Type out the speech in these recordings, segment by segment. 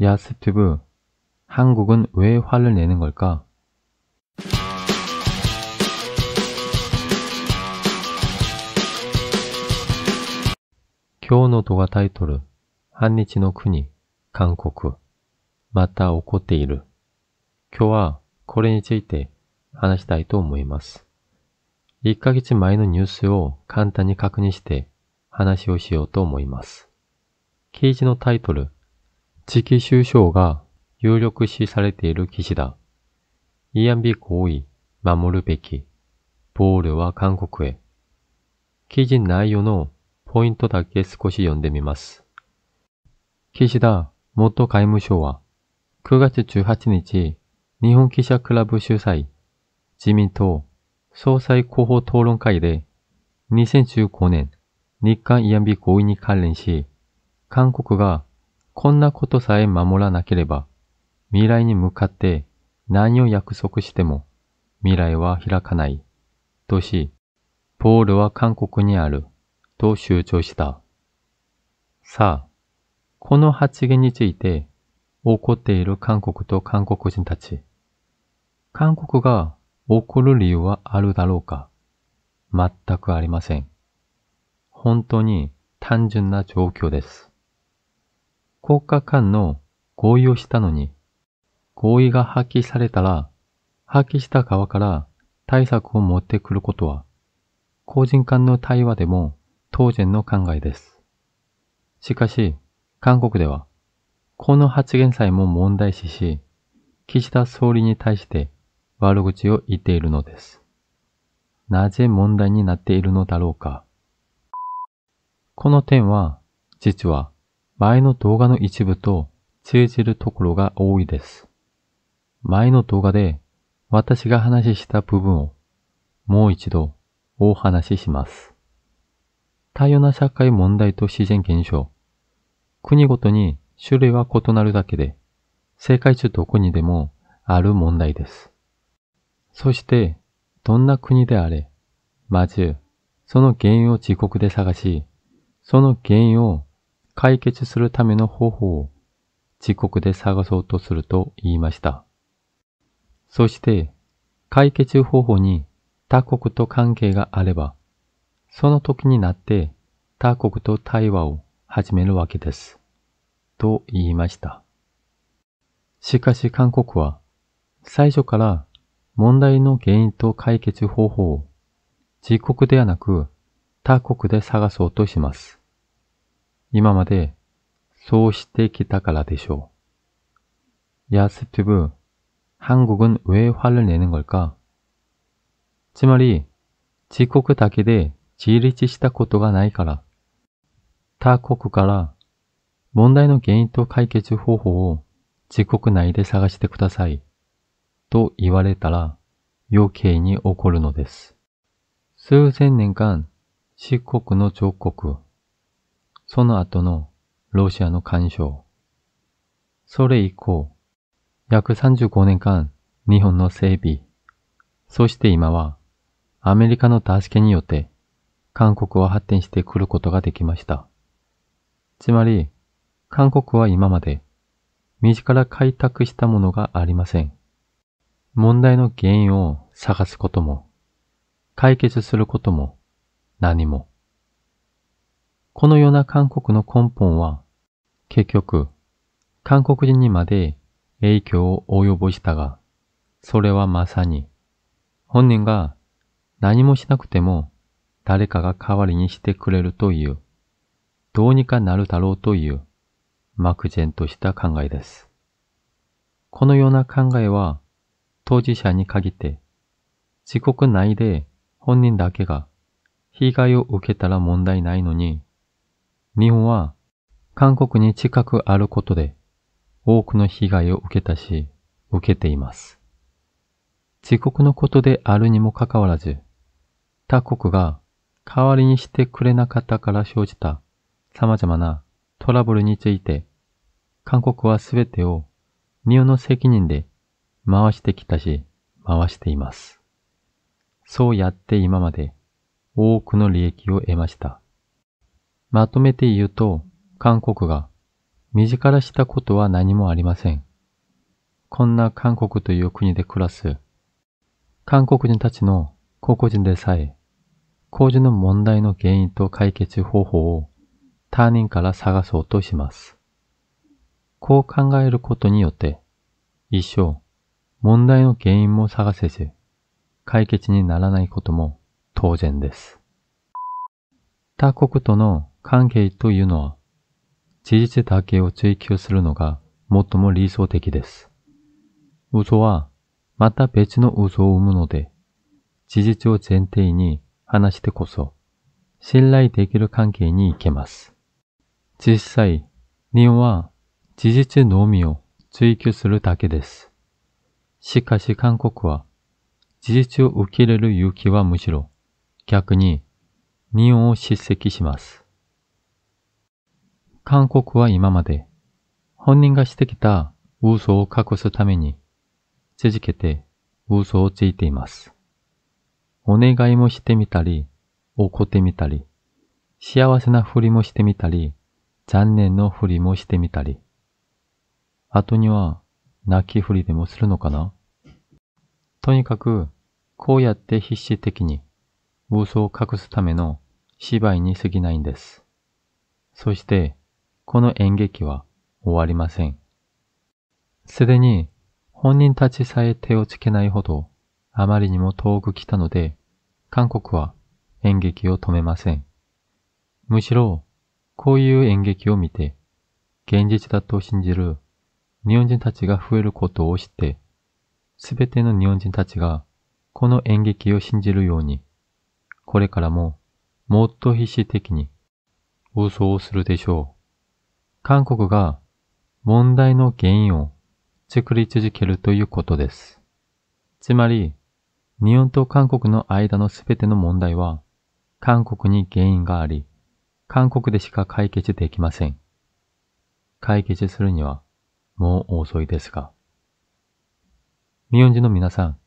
야스티브한국은왜화를내는걸까교노도가타이토르한니치노쿠니한국마타怒っている今日はこれについて話したいと思います。1ヶ月前のニュースを簡単に確認して話をしようと思います。記事のタイトル、次期首相が有力視されている岸田。慰安婦行為、守るべき。ボールは韓国へ。記事内容のポイントだけ少し読んでみます。岸田元外務省は9月18日、日本記者クラブ主催、自民党総裁候補討論会で2015年日韓慰安婦合意に関連し、韓国がこんなことさえ守らなければ、未来に向かって何を約束しても未来は開かない。とし、ポールは韓国にある。と主張した。さあ、この発言について怒っている韓国と韓国人たち。韓国が怒る理由はあるだろうか全くありません。本当に単純な状況です。国家間の合意をしたのに、合意が破棄されたら、破棄した側から対策を持ってくることは、個人間の対話でも当然の考えです。しかし、韓国では、この発言さえも問題視し、岸田総理に対して悪口を言っているのです。なぜ問題になっているのだろうか。この点は、実は前の動画の一部と通じるところが多いです。前の動画で私が話した部分をもう一度お話しします。多様な社会問題と自然現象、国ごとに種類は異なるだけで、世界中どこにでもある問題です。そして、どんな国であれ、まず、その原因を自国で探し、その原因を解決するための方法を自国で探そうとすると言いました。そして、解決方法に他国と関係があれば、その時になって他国と対話を始めるわけです。と言いました。しかし韓国は最初から問題の原因と解決方法を自国ではなく他国で探そうとします。今までそうしてきたからでしょう。야스티브韓国은왜화를내는걸까つまり、自国だけで自立したことがないから、他国から問題の原因と解決方法を自国内で探してください。と言われたら余計に起こるのです。数千年間、四国の上国、その後のロシアの干渉。それ以降、約35年間日本の整備、そして今はアメリカの助けによって韓国は発展してくることができました。つまり、韓国は今まで身近ら開拓したものがありません。問題の原因を探すことも、解決することも何もこのような韓国の根本は、結局、韓国人にまで影響を及ぼしたが、それはまさに、本人が何もしなくても誰かが代わりにしてくれるという、どうにかなるだろうという、漠然とした考えです。このような考えは、当事者に限って、自国内で本人だけが被害を受けたら問題ないのに、日本は韓国に近くあることで多くの被害を受けたし、受けています。自国のことであるにもかかわらず、他国が代わりにしてくれなかったから生じた様々なトラブルについて、韓国はすべてを日本の責任で回してきたし、回しています。そうやって今まで多くの利益を得ました。まとめて言うと、韓国が身近らしたことは何もありません。こんな韓国という国で暮らす、韓国人たちの個々人でさえ、工事の問題の原因と解決方法を他人から探そうとします。こう考えることによって、一生、問題の原因も探せず、解決にならないことも当然です。他国との関係というのは、事実だけを追求するのが最も理想的です。嘘は、また別の嘘を生むので、事実を前提に話してこそ、信頼できる関係に行けます。実際、日本は事実のみを追求するだけです。しかし韓国は、事実を受け入れる勇気はむしろ、逆に、日本を叱責します。韓国は今まで本人がしてきた嘘を隠すために続けて嘘をついています。お願いもしてみたり、怒ってみたり、幸せなふりもしてみたり、残念のふりもしてみたり、後には泣きふりでもするのかなとにかく、こうやって必死的に嘘を隠すための芝居に過ぎないんです。そして、この演劇は終わりません。すでに本人たちさえ手をつけないほどあまりにも遠く来たので、韓国は演劇を止めません。むしろ、こういう演劇を見て、現実だと信じる日本人たちが増えることを知って、すべての日本人たちがこの演劇を信じるように、これからももっと必死的に嘘をするでしょう。韓国が問題の原因を作り続けるということです。つまり、日本と韓国の間のすべての問題は、韓国に原因があり、韓国でしか解決できません。解決するには、もう遅いですが。日本人の皆さん、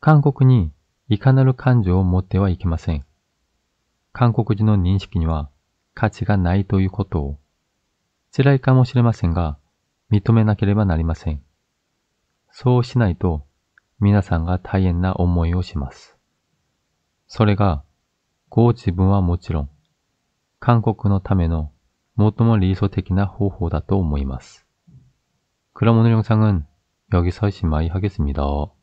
韓国にいかなる感情を持ってはいけません。韓国人の認識には価値がないということを辛いかもしれませんが、認めなければなりません。そうしないと、皆さんが大変な思いをします。それが、ご自分はもちろん、韓国のための最も理想的な方法だと思います。그럼오늘영상은여기서시마이하겠습니다